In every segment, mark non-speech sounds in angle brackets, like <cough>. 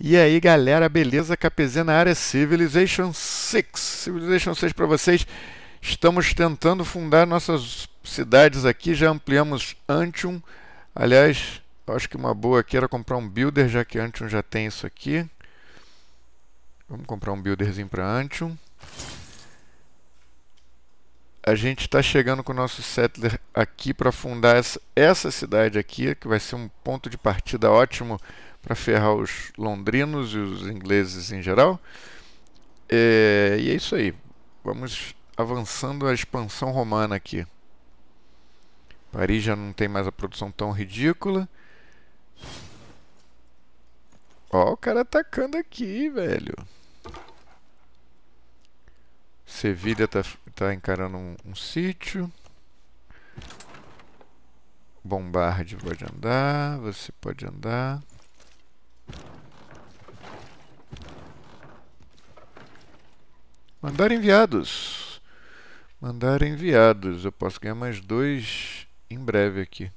E aí, galera, beleza? KPZ na área Civilization 6. Civilization 6 para vocês. Estamos tentando fundar nossas cidades aqui, já ampliamos Antium. Aliás, acho que uma boa aqui era comprar um builder, já que Antium já tem isso aqui. Vamos comprar um builderzinho para Antium. A gente está chegando com o nosso settler aqui para fundar essa, cidade aqui, que vai ser um ponto de partida ótimo para ferrar os londrinos e os ingleses em geral. É, e é isso aí. Vamos avançando a expansão romana aqui. Paris já não tem mais a produção tão ridícula. Ó, o cara atacando aqui, velho. Sevilha tá, tá encarando um, um sítio. Bombarde pode andar, você pode andar. Mandar enviados. Mandar enviados. Eu posso ganhar mais dois em breve aqui. O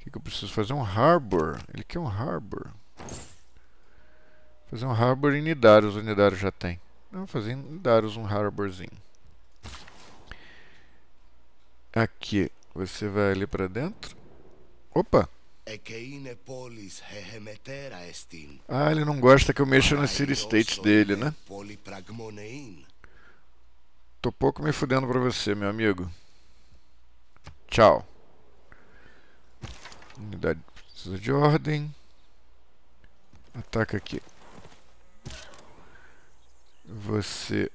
que, que eu preciso fazer? Um harbor. Ele quer um harbor. Fazer um harbor em Nidaros. O Nidaros já tem. Vamos fazer em Nidaros um harborzinho. Aqui. Você vai ali para dentro. Opa! Ah, ele não gosta que eu mexa no city state dele, né? Tô pouco me fudendo pra você, meu amigo. Tchau. Unidade precisa de ordem. Ataca aqui. Você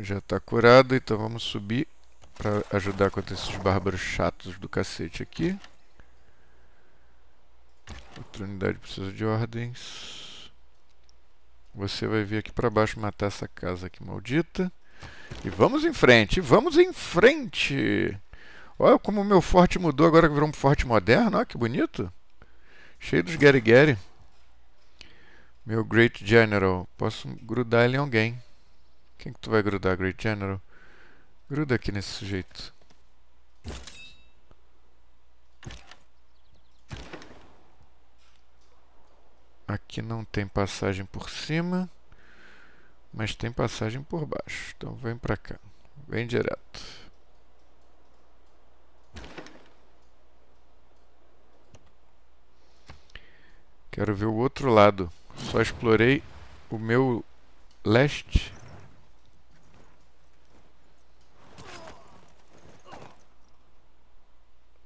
já tá curado, então vamos subir para ajudar contra esses bárbaros chatos do cacete aqui. Outra unidade precisa de ordens. Você vai vir aqui para baixo matar essa casa aqui maldita. E vamos em frente, vamos em frente. Olha como o meu forte mudou agora que virou um forte moderno. Olha que bonito. Cheio dos Gary Gary. Meu Great General. Posso grudar ele em alguém. Quem que tu vai grudar, Great General? Gruda aqui nesse sujeito. Aqui não tem passagem por cima mas tem passagem por baixo. Então vem para cá, vem direto. Quero ver o outro lado. Só explorei o meu leste.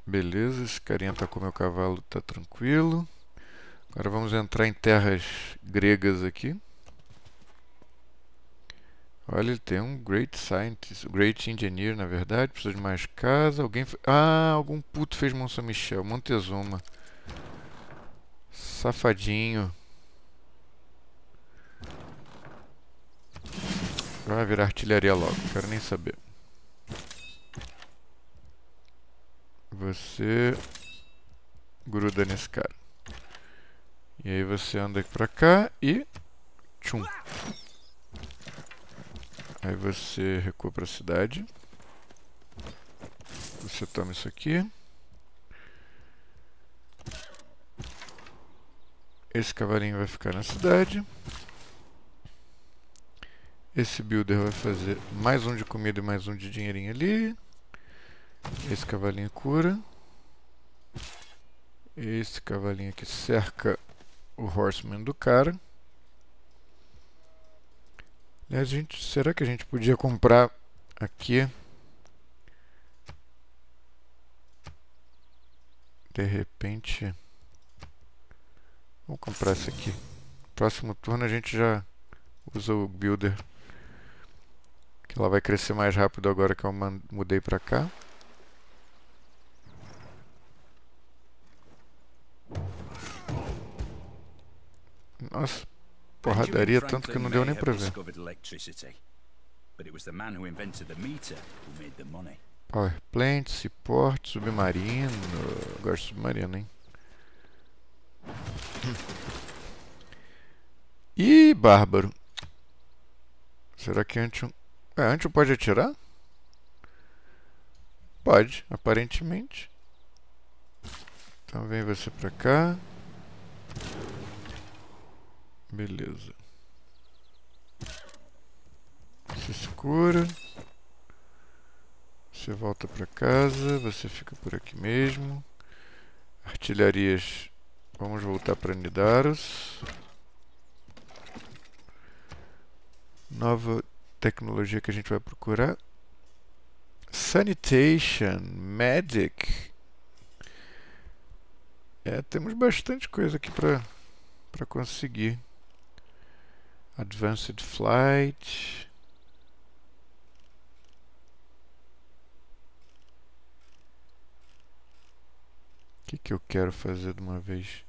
Beleza, esse carinha tá com o meu cavalo, tá tranquilo. Agora vamos entrar em terras gregas aqui. Olha, ele tem um great scientist, great engineer, na verdade. Precisa de mais casa. Alguém. Ah, algum puto fez Monção Michel. Montezuma. Safadinho. Vai virar artilharia logo. Quero nem saber. Você. Gruda nesse cara. E aí você anda aqui pra cá e. Tchum. Aí você recua para a cidade. Você toma isso aqui. Esse cavalinho vai ficar na cidade. Esse builder vai fazer mais um de comida e mais um de dinheirinho ali. Esse cavalinho cura. Esse cavalinho aqui cerca o horseman do cara. A gente, será que a gente podia comprar aqui? De repente... vamos comprar essa aqui. Próximo turno a gente já usa o Builder. Que ela vai crescer mais rápido agora que eu mudei pra cá. Nossa, porradaria tanto que não deu nem para ver. Power plant, submarino. agora gosto de submarino, hein? <clears throat> Ih, bárbaro. Será que Antion... É, Antion pode atirar? Pode, aparentemente. Então vem você pra cá. Beleza. Você se cura. Você volta pra casa. Você fica por aqui mesmo. Artilharias. Vamos voltar pra Nidaros. Nova tecnologia que a gente vai procurar. Sanitation, Medic. É, temos bastante coisa aqui para conseguir. Advanced Flight. O que, que eu quero fazer de uma vez?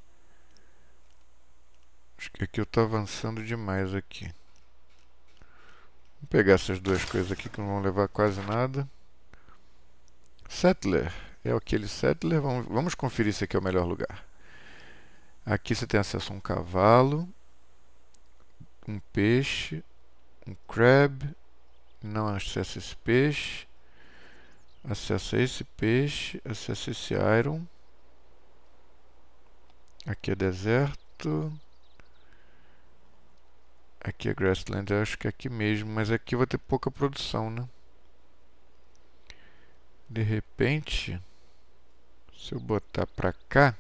Acho que aqui eu estou avançando demais aqui. Vou pegar essas duas coisas aqui que não vão levar quase nada. Settler. É aquele Settler. Vamos, vamos conferir se aqui é o melhor lugar. Aqui você tem acesso a um cavalo um peixe, um crab, não acessa esse peixe, acessa esse peixe, acessa esse iron, aqui é deserto, aqui é grassland, acho que é aqui mesmo, mas aqui vai ter pouca produção, né? De repente, se eu botar pra cá,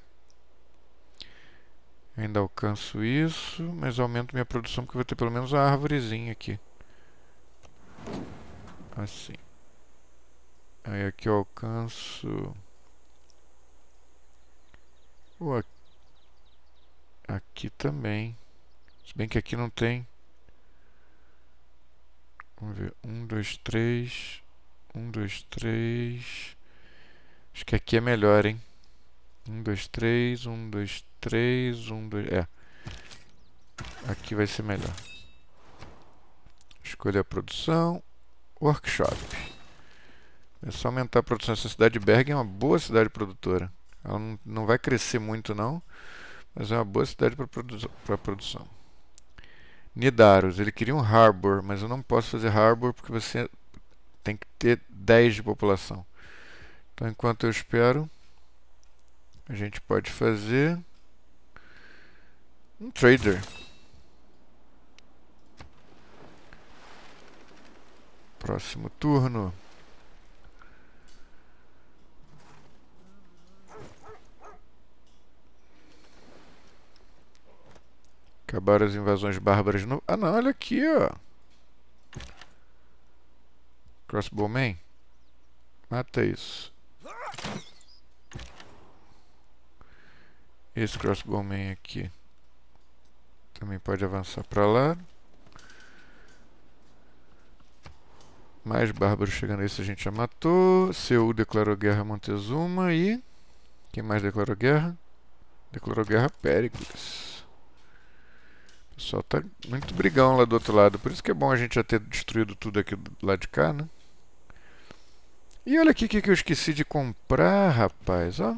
Ainda alcanço isso, mas aumento minha produção porque eu vou ter pelo menos a árvorezinha aqui. Assim. Aí aqui eu alcanço... Ou aqui, aqui também. Se bem que aqui não tem. Vamos ver. Um, dois, três. Um, dois, três. Acho que aqui é melhor, hein? Um, dois, três. Um, dois, 3, 1, 2, é. Aqui vai ser melhor. Escolha a produção, workshop. É só aumentar a produção. Essa cidade de Berg é uma boa cidade produtora. Ela não, não vai crescer muito não, mas é uma boa cidade para produ produção. Nidaros, ele queria um harbor, mas eu não posso fazer harbor porque você tem que ter 10 de população. Então enquanto eu espero, a gente pode fazer um trader. Próximo turno. Acabaram as invasões bárbaras no... Ah não, olha aqui, ó. Crossbowman. Mata isso. Esse crossbowman aqui. Também pode avançar para lá. Mais bárbaros chegando aí, se a gente já matou. Seu declarou guerra a Montezuma e... Quem mais declarou guerra? Declarou guerra a Péricles. O pessoal tá muito brigão lá do outro lado. Por isso que é bom a gente já ter destruído tudo aqui do lado de cá, né? E olha aqui o que, que eu esqueci de comprar, rapaz. Ó.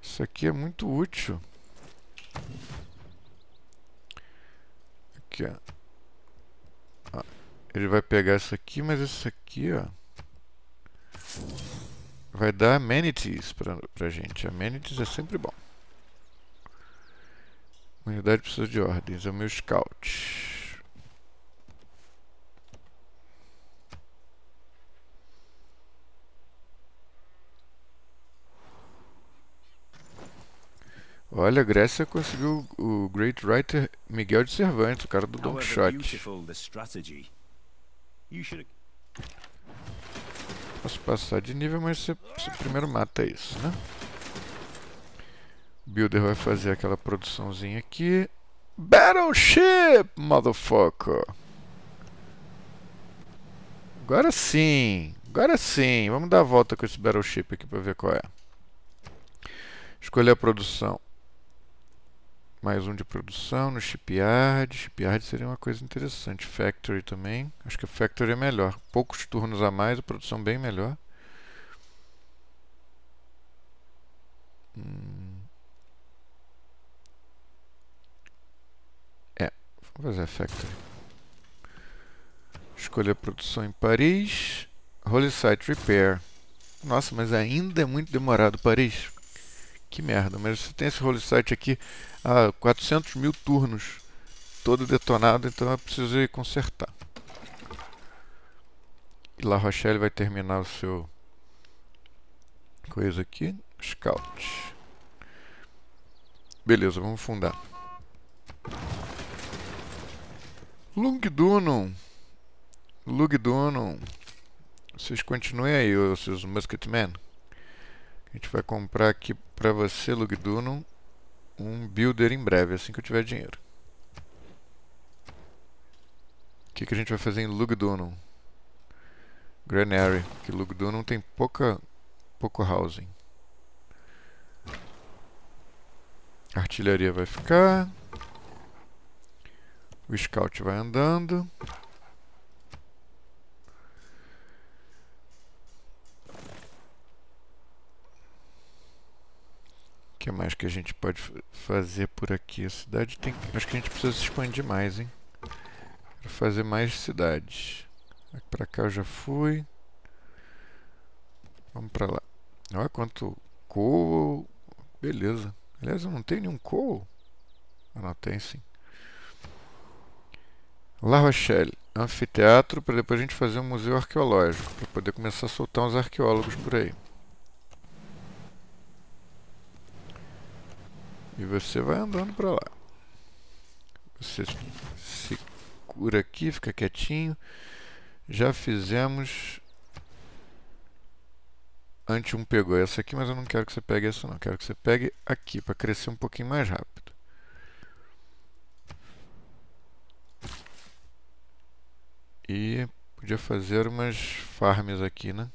Isso aqui é muito útil aqui, ó. Ele vai pegar isso aqui, mas isso aqui, ó. Vai dar amenities pra, pra gente. Amenities é sempre bom. Unidade precisa de ordens. É o meu scout. Olha, a Grécia conseguiu o great writer Miguel de Cervantes, o cara do Don Quixote. Posso passar de nível, mas você, você primeiro mata isso, né? O Builder vai fazer aquela produçãozinha aqui. Battleship, motherfucker! Agora sim, agora sim. Vamos dar a volta com esse Battleship aqui para ver qual é. Escolher a produção mais um de produção no shipyard. Shipyard seria uma coisa interessante. Factory também. Acho que a factory é melhor. Poucos turnos a mais, a produção bem melhor. Hum. É, vamos fazer a factory. Escolher a produção em Paris. Holy Site Repair. Nossa, mas ainda é muito demorado Paris. Que merda, mas você tem esse role site aqui a 400 mil turnos, todo detonado, então eu preciso ir consertar. E La Rochelle vai terminar o seu coisa aqui, scout. Beleza, vamos fundar. Lungdunum. Lungdunum. Vocês continuem aí, seus musketmen. A gente vai comprar aqui para você, Lugdunum, um builder em breve, assim que eu tiver dinheiro. O que, que a gente vai fazer em Lugdunum? Granary, que Lugdunum tem pouca, pouco housing. Artilharia vai ficar. O scout vai andando. que mais que a gente pode fazer por aqui? A cidade tem... Acho que a gente precisa se expandir mais, hein? Quero fazer mais cidades. Aqui pra cá eu já fui. Vamos pra lá. Olha quanto coal. Beleza. Aliás, eu não tenho nenhum coal. Ah, não, tem sim. La Rochelle. Anfiteatro para depois a gente fazer um museu arqueológico. Para poder começar a soltar uns arqueólogos por aí. E você vai andando para lá. Você se cura aqui, fica quietinho. Já fizemos... Antes um pegou essa aqui, mas eu não quero que você pegue essa não. quero que você pegue aqui, para crescer um pouquinho mais rápido. E podia fazer umas farms aqui, né?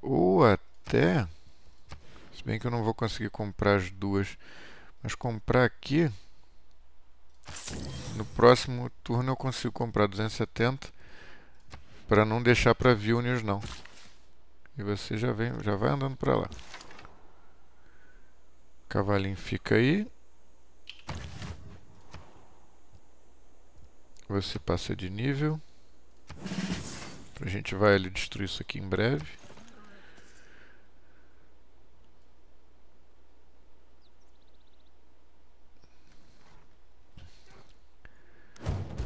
Ou até... Se bem que eu não vou conseguir comprar as duas. Mas comprar aqui... No próximo turno eu consigo comprar 270 para não deixar para Vilnius não. E você já vem, já vai andando para lá. Cavalinho fica aí. Você passa de nível. A gente vai ali destruir isso aqui em breve.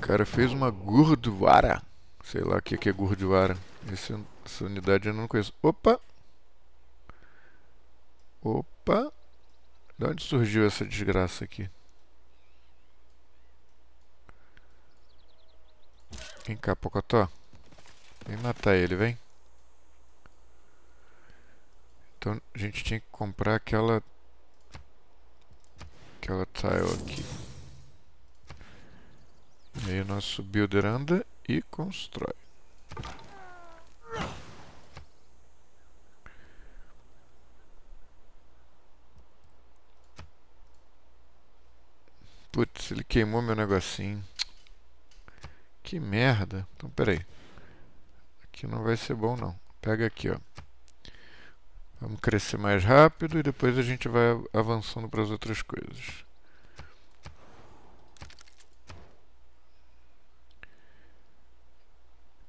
cara fez uma Gurdwara. Sei lá o que, que é Gurdwara. Esse, essa unidade eu não conheço. Opa! Opa! De onde surgiu essa desgraça aqui? Vem cá, Pocotó. Vem matar ele, vem. Então a gente tinha que comprar aquela... Aquela tile aqui. E aí o nosso builder anda e constrói. Putz, ele queimou meu negocinho. Que merda. Então, peraí. Aqui não vai ser bom, não. Pega aqui, ó. Vamos crescer mais rápido e depois a gente vai avançando para as outras coisas.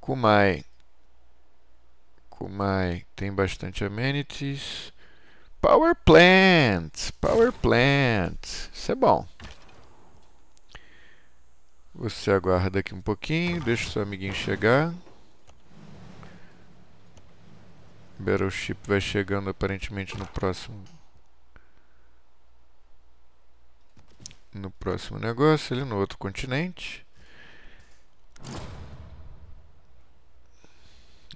Kumai. Kumai tem bastante amenities. Power plant, power plant. Isso é bom. Você aguarda aqui um pouquinho, deixa o seu amiguinho chegar. Battleship vai chegando aparentemente no próximo no próximo negócio, ali no outro continente.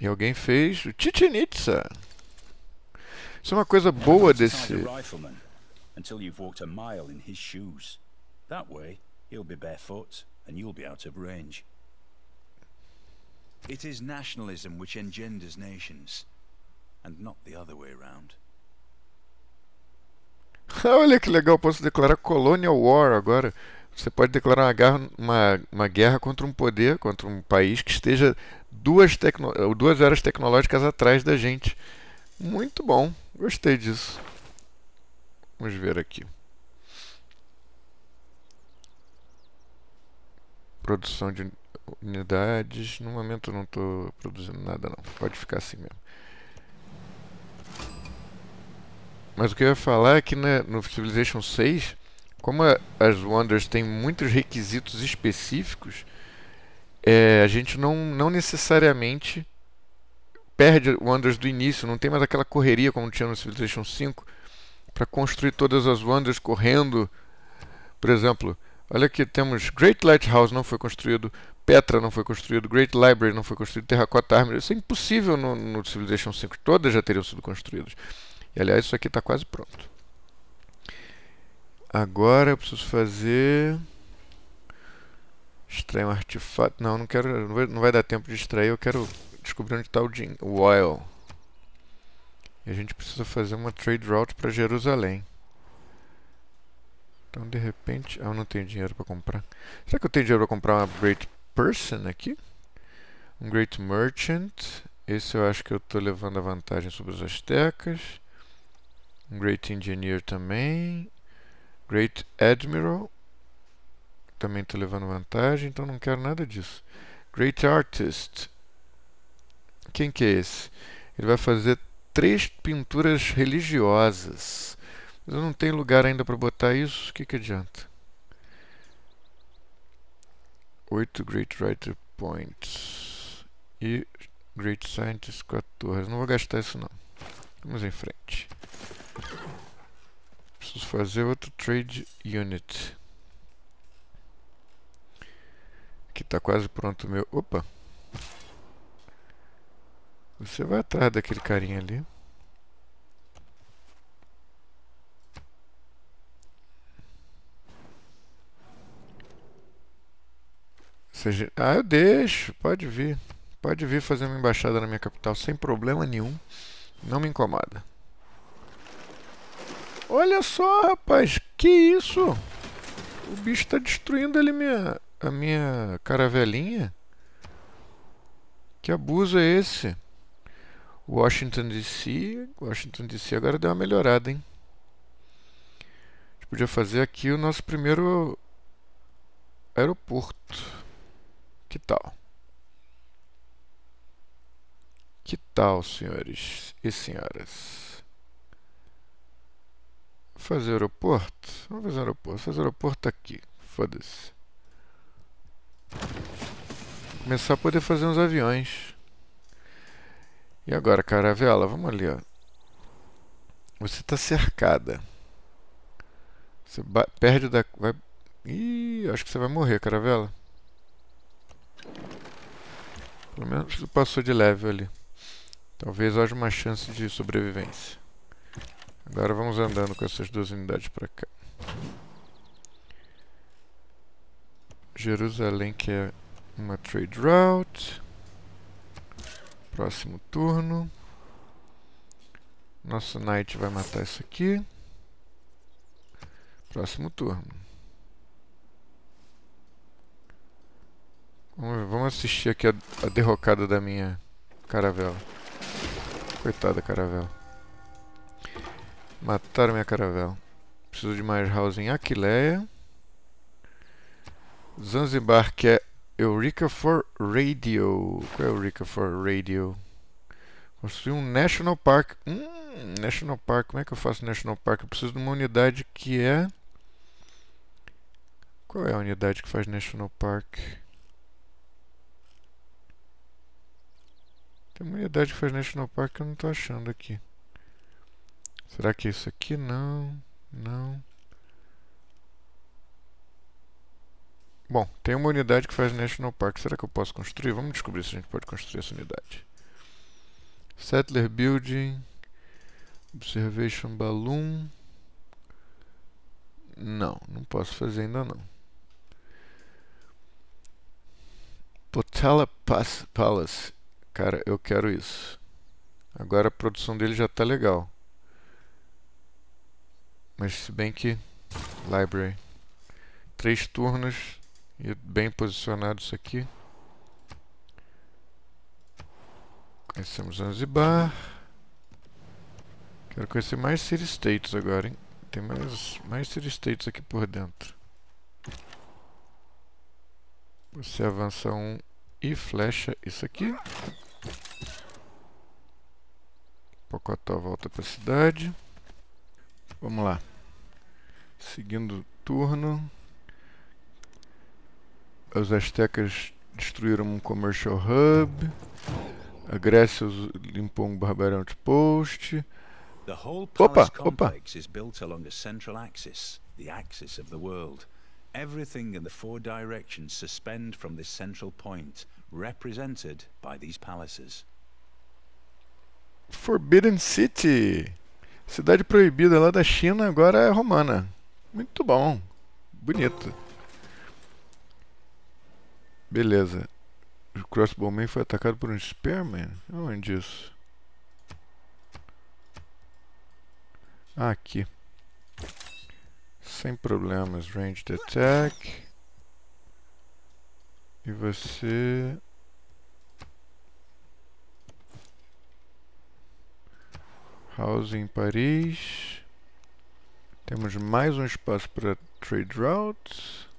E alguém fez o Chichen Itza. Isso é uma coisa boa desse. Until you've walked a mile in his shoes. That way, he'll be barefoot and you'll be out of range. It is nationalism which engenders nations, and not the other way round. <laughs> Olha que legal, posso declarar Colonial War agora. Você pode declarar uma guerra, uma, uma guerra contra um poder, contra um país que esteja duas, tecno... Eh, duas eras tecnológicas atrás da gente. Muito bom, gostei disso. Vamos ver aqui. Produção de unidades. No momento não estou produzindo nada não. Pode ficar assim mesmo. Mas o que eu ia falar é que né, no Civilization 6, como a, as Wonders têm muitos requisitos específicos, é, a gente não, não necessariamente perde wonders do início, não tem mais aquela correria como tinha no Civilization 5 para construir todas as wonders correndo. Por exemplo, olha aqui temos Great Lighthouse não foi construído, Petra não foi construído, Great Library não foi construído, Terracotta Armory. Isso é impossível no, no Civilization 5. Todas já teriam sido construídas. E aliás, isso aqui está quase pronto. Agora eu preciso fazer. Extrair um artefato. Não, não quero. Não vai, não vai dar tempo de extrair. Eu quero descobrir onde está o, Jin, o oil. E a gente precisa fazer uma trade route para Jerusalém. Então, de repente... Ah, eu não tenho dinheiro para comprar. Será que eu tenho dinheiro para comprar uma Great Person aqui? Um Great Merchant. Esse eu acho que eu estou levando a vantagem sobre os astecas. Um Great Engineer também. Great Admiral também estou levando vantagem, então não quero nada disso. Great Artist. Quem que é esse? Ele vai fazer três pinturas religiosas. Mas eu não tenho lugar ainda para botar isso, o que, que adianta? Oito Great Writer Points e Great Scientist 14. Não vou gastar isso não. Vamos em frente. Preciso fazer outro Trade Unit. Aqui tá quase pronto meu... Opa! Você vai atrás daquele carinha ali. Seja... Ah, eu deixo. Pode vir. Pode vir fazer uma embaixada na minha capital sem problema nenhum. Não me incomoda. Olha só, rapaz. Que isso? O bicho está destruindo ali minha a minha caravelinha? Que abuso é esse? Washington DC, Washington DC agora deu uma melhorada, hein? A gente podia fazer aqui o nosso primeiro aeroporto. Que tal? Que tal, senhores e senhoras? Fazer aeroporto? Vamos fazer aeroporto. Fazer aeroporto aqui. Foda-se. Começar a poder fazer uns aviões. E agora, caravela? Vamos ali, ó. Você está cercada. Você perde da... Vai... Ih, acho que você vai morrer, caravela. Pelo menos passou de level ali. Talvez haja uma chance de sobrevivência. Agora vamos andando com essas duas unidades para cá. Jerusalém que é uma trade route. Próximo turno. Nosso knight vai matar isso aqui. Próximo turno. Vamos assistir aqui a, a derrocada da minha caravela. Coitada caravela. Mataram minha caravela. Preciso de mais housing Aquileia. Zanzibar, que é Eureka for Radio. Qual é Eureka for Radio? Construir um National Park. Hum, National Park. Como é que eu faço National Park? Eu preciso de uma unidade que é... Qual é a unidade que faz National Park? Tem uma unidade que faz National Park que eu não estou achando aqui. Será que é isso aqui? Não, não. Bom, tem uma unidade que faz National Park. Será que eu posso construir? Vamos descobrir se a gente pode construir essa unidade. Settler Building. Observation Balloon. Não, não posso fazer ainda não. Potala Palace. Cara, eu quero isso. Agora a produção dele já está legal. Mas se bem que... Library. Três turnos e bem posicionado isso aqui. Conhecemos Zanzibar. Quero conhecer mais City States agora, hein? Tem mais, mais City States aqui por dentro. Você avança um e flecha isso aqui. Pocotó volta para a cidade. Vamos lá. Seguindo turno os astecas destruíram um commercial hub. A Grécia limpou um barbarão outpost. Opa, opa. is built along a central axis, the axis of the world. Everything in the four directions suspend from this central point, represented by these palaces. Forbidden City. Cidade proibida lá da China, agora é romana. Muito bom. Bonito. Beleza. O Crossbowman foi atacado por um Spearman? Onde isso? aqui. Sem problemas. Range de attack. E você... House em Paris. Temos mais um espaço para trade routes.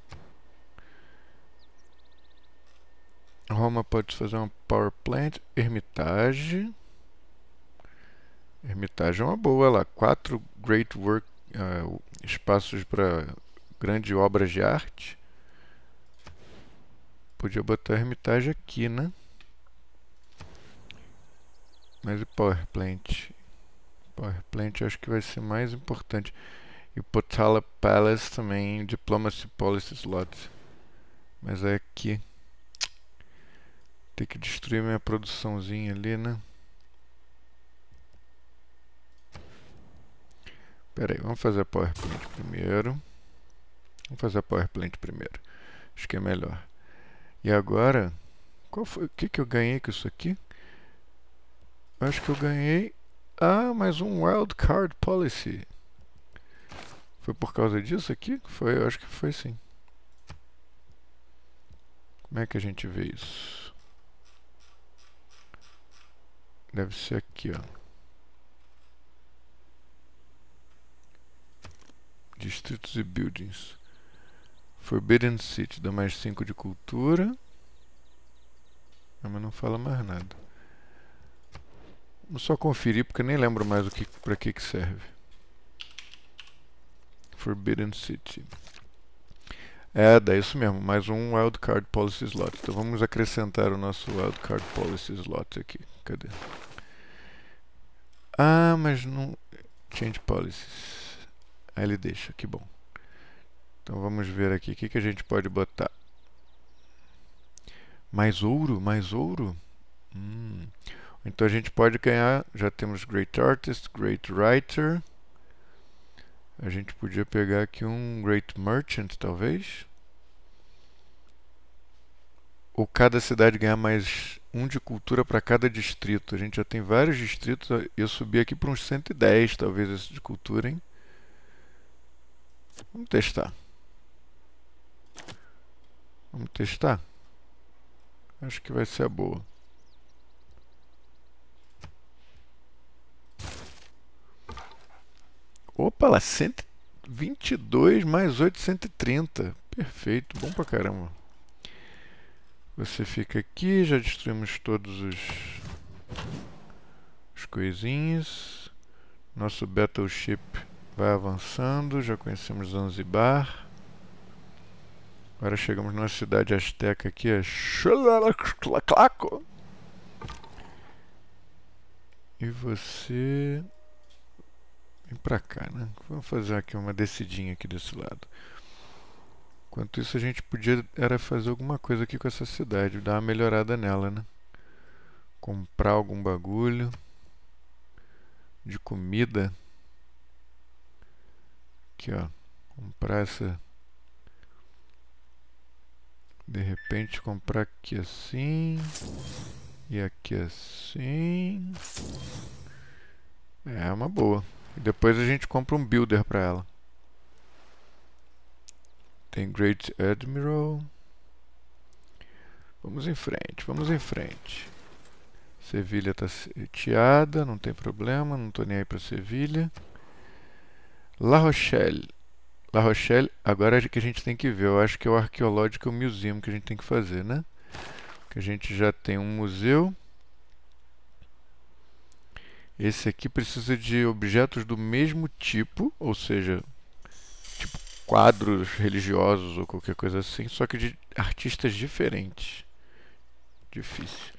Roma pode fazer uma power plant. Hermitage. Hermitage é uma boa lá. Quatro great work, uh, espaços para grandes obras de arte. Podia botar Hermitage aqui, né? Mas e power plant? Power plant acho que vai ser mais importante. E Potala Palace também, Diplomacy Policy Slots. Mas é aqui. Ter que destruir minha produçãozinha ali, né? Pera aí, vamos fazer a PowerPlant primeiro. Vamos fazer a PowerPlant primeiro. Acho que é melhor. E agora, qual foi, o que, que eu ganhei com isso aqui? Acho que eu ganhei... Ah, mais um Wildcard Policy. Foi por causa disso aqui? Foi, acho que foi sim. Como é que a gente vê isso? Deve ser aqui, ó. Distritos e buildings. Forbidden City, dá mais 5 de cultura. Mas não fala mais nada. Vamos só conferir porque nem lembro mais o que, pra que, que serve. Forbidden City. É, dá isso mesmo, mais um Wildcard Policy Slot. Então vamos acrescentar o nosso Wildcard Policy Slot aqui. Cadê? Ah, mas não... Change policies. Aí ele deixa, que bom. Então vamos ver aqui, o que, que a gente pode botar? Mais ouro? Mais ouro? Hum. Então a gente pode ganhar, já temos Great Artist, Great Writer. A gente podia pegar aqui um Great Merchant, talvez. Ou cada cidade ganhar mais um de cultura para cada distrito. A gente já tem vários distritos. Eu subi aqui para uns 110, talvez, esse de cultura, hein? Vamos testar. Vamos testar? Acho que vai ser a boa. Opa lá, 122 mais 8, 130. Perfeito, bom pra caramba. Você fica aqui, já destruímos todos os, os coisinhas. Nosso battleship vai avançando, já conhecemos Zanzibar. Agora chegamos numa cidade asteca aqui, é Xolaclaco. E você... Vem pra cá, né? Vamos fazer aqui uma descidinha aqui desse lado. Enquanto isso, a gente podia era fazer alguma coisa aqui com essa cidade, dar uma melhorada nela, né? Comprar algum bagulho de comida. Aqui, ó. Comprar essa... De repente, comprar aqui assim... E aqui assim... É uma boa. E depois a gente compra um builder para ela. Tem Great Admiral. Vamos em frente, vamos em frente. Sevilha está sitiada, não tem problema, não estou nem aí para Sevilha. La Rochelle. La Rochelle, agora é que a gente tem que ver, eu acho que é o arqueológico, o Museum que a gente tem que fazer, né? Que a gente já tem um museu. Esse aqui precisa de objetos do mesmo tipo, ou seja, tipo quadros religiosos ou qualquer coisa assim, só que de artistas diferentes. Difícil.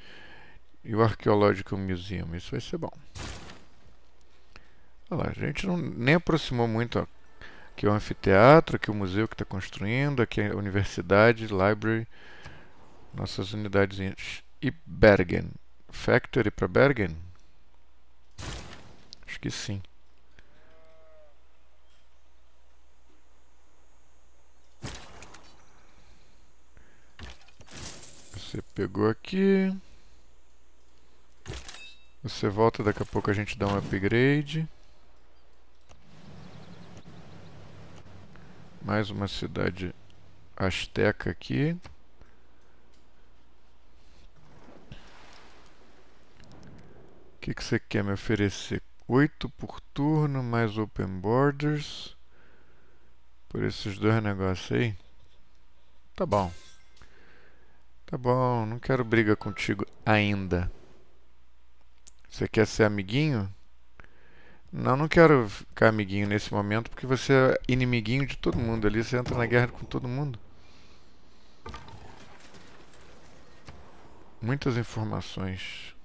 E o Archaeological Museum, isso vai ser bom. Olha lá, a gente não, nem aproximou muito. Aqui é o anfiteatro, aqui é o museu que está construindo, aqui é a universidade, library, nossas unidades e Bergen. Factory para Bergen? Acho que sim. Você pegou aqui. Você volta, daqui a pouco a gente dá um upgrade. Mais uma cidade asteca aqui. O que, que você quer me oferecer? 8 por turno, mais open borders. Por esses dois negócios aí. Tá bom. Tá bom, não quero briga contigo ainda. Você quer ser amiguinho? Não, não quero ficar amiguinho nesse momento, porque você é inimiguinho de todo mundo ali, você entra na guerra com todo mundo. Muitas informações.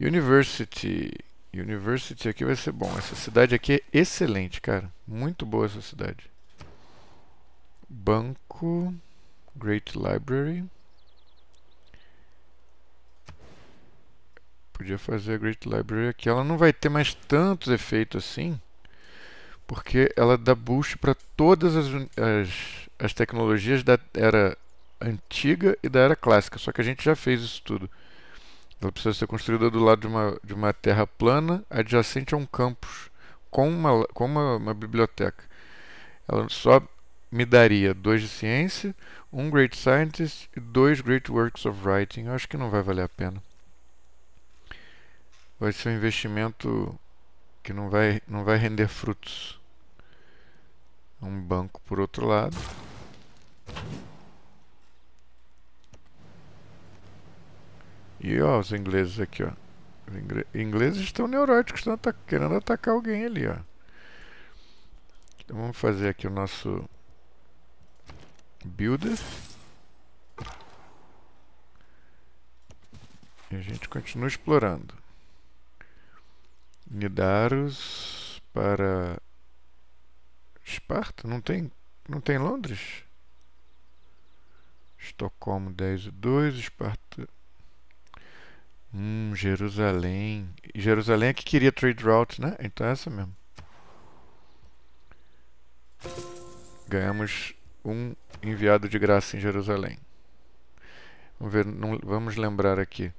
University. University aqui vai ser bom. Essa cidade aqui é excelente, cara. Muito boa essa cidade. Banco. Great Library. Podia fazer a Great Library aqui. Ela não vai ter mais tantos efeitos assim, porque ela dá boost para todas as, as, as tecnologias da era antiga e da era clássica. Só que a gente já fez isso tudo. Ela precisa ser construída do lado de uma, de uma terra plana, adjacente a um campus, com uma, com uma, uma biblioteca. Ela só me daria dois de ciência, um Great Scientist e dois Great Works of Writing. Eu acho que não vai valer a pena vai ser um investimento que não vai, não vai render frutos. Um banco por outro lado. E ó, os ingleses aqui, ó. Os ingleses estão neuróticos, estão ataca querendo atacar alguém ali, ó. Então vamos fazer aqui o nosso builder. E a gente continua explorando. Nidaros para Esparta? Não tem, não tem Londres? Estocolmo 10 e 2, Esparta. Hum, Jerusalém. Jerusalém é que queria trade route, né? Então é essa mesmo. Ganhamos um enviado de graça em Jerusalém. Vamos, ver, vamos lembrar aqui.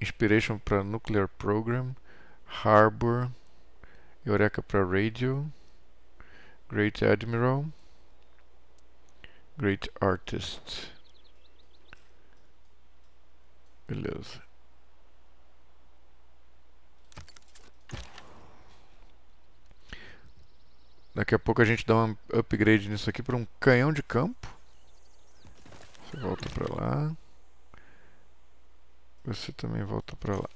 Inspiration para Nuclear Program. Harbor, Eureka para Radio, Great Admiral, Great Artist. Beleza. Daqui a pouco a gente dá um upgrade nisso aqui para um canhão de campo. Você volta para lá. Você também volta para lá.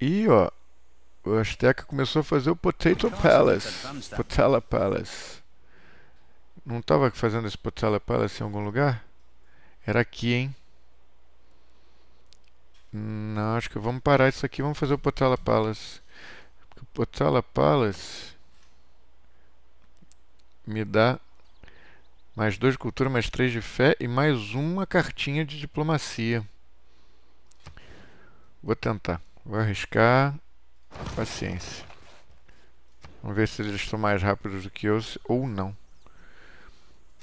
E ó, o Azteca começou a fazer o Potato então, Palace. Tá Potala Palace. Não estava fazendo esse Potala Palace em algum lugar? Era aqui, hein? Não, acho que vamos parar isso aqui. Vamos fazer o Potala Palace. o Potala Palace me dá mais dois de cultura, mais três de fé e mais uma cartinha de diplomacia. Vou tentar. Vou arriscar. Paciência. Vamos ver se eles estão mais rápidos do que eu ou não.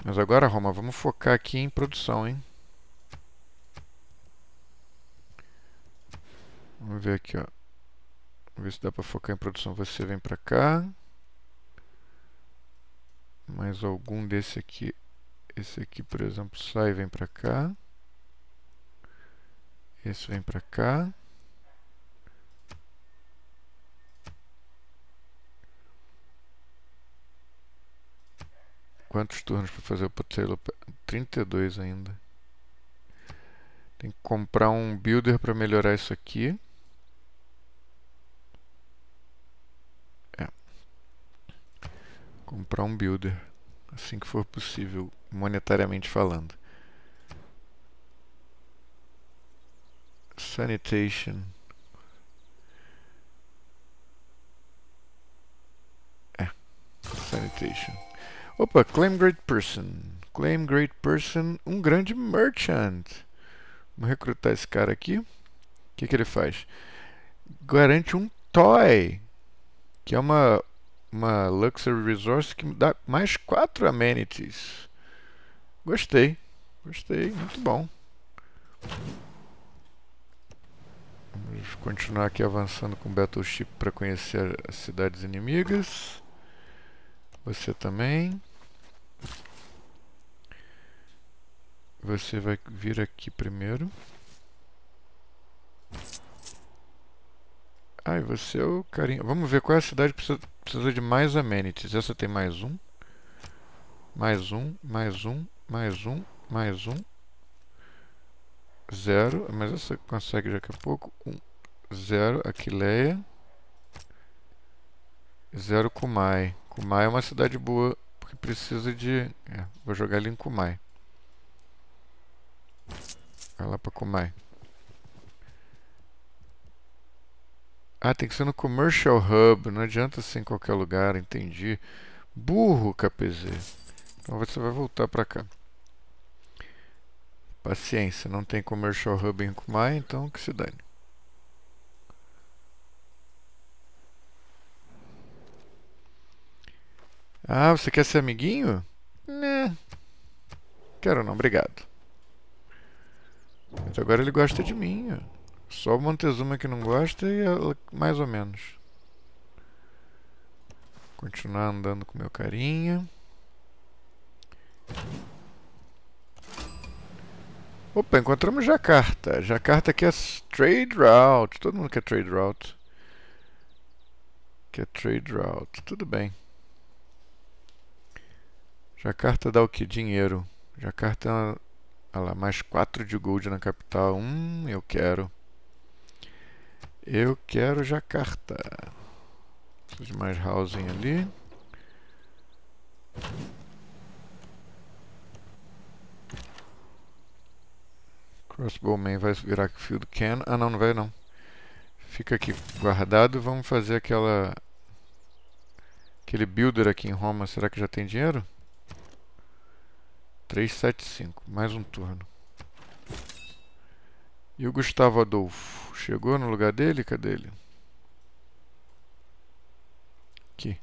Mas agora, Roma, vamos focar aqui em produção, hein? Vamos ver aqui, ó. Vamos ver se dá para focar em produção. Você vem para cá. Mais algum desse aqui. Esse aqui, por exemplo, sai e vem para cá. Esse vem para cá. Quantos turnos para fazer o terceiro? 32 ainda. Tem que comprar um builder para melhorar isso aqui. É. Comprar um builder. Assim que for possível, monetariamente falando. Sanitation. É. Sanitation. Opa, claim great person. Claim great person, um grande merchant. Vamos recrutar esse cara aqui. O que, que ele faz? Garante um toy, que é uma, uma luxury resource que dá mais quatro amenities. Gostei, gostei, muito bom. Vamos continuar aqui avançando com Battleship para conhecer as cidades inimigas. Você também. Você vai vir aqui primeiro. Ah, você é o carinha. Vamos ver qual é a cidade que precisa, precisa de mais amenities. Essa tem mais um. Mais um, mais um, mais um, mais um. Zero. Mas essa consegue daqui a pouco. Um, zero, Aquileia. Zero, Kumai. Kumai é uma cidade boa, porque precisa de... É, vou jogar ali em Kumai. Vai lá pra Kumai. Ah, tem que ser no Commercial Hub. Não adianta ser em qualquer lugar, entendi. Burro, KPZ. Então você vai voltar pra cá. Paciência, não tem Commercial Hub em Kumai, então que se dane. Ah, você quer ser amiguinho? Né. Quero não, obrigado. Mas agora ele gosta de mim. Só o Montezuma que não gosta e ela, mais ou menos. Continuar andando com meu carinha. Opa, encontramos Jacarta. Jacarta quer é trade route. Todo mundo quer trade route. Quer trade route. Tudo bem. Jacarta dá o que? Dinheiro. Jacarta, olha lá, mais 4 de gold na capital. Hum, eu quero. Eu quero Jacarta. Preciso de mais housing ali. Crossbowman vai virar Field Can. Ah, não, não vai não. Fica aqui guardado. Vamos fazer aquela... Aquele builder aqui em Roma. Será que já tem dinheiro? 375, mais um turno. E o Gustavo Adolfo? Chegou no lugar dele? Cadê ele? Aqui.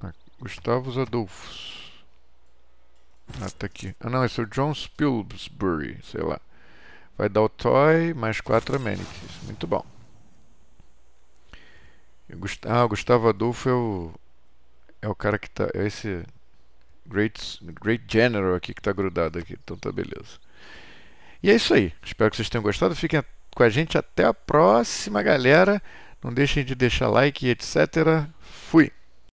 Ah, Gustavo Gustavos Ah, tá aqui. Ah, não, esse é o John Spilsbury, sei lá. Vai dar o toy mais quatro amenities. Muito bom. Ah, o Gustavo Adolfo é o, é o cara que tá. É esse Great, Great General aqui que está grudado aqui. Então tá beleza. E é isso aí. Espero que vocês tenham gostado. Fiquem com a gente até a próxima, galera. Não deixem de deixar like, etc. Fui!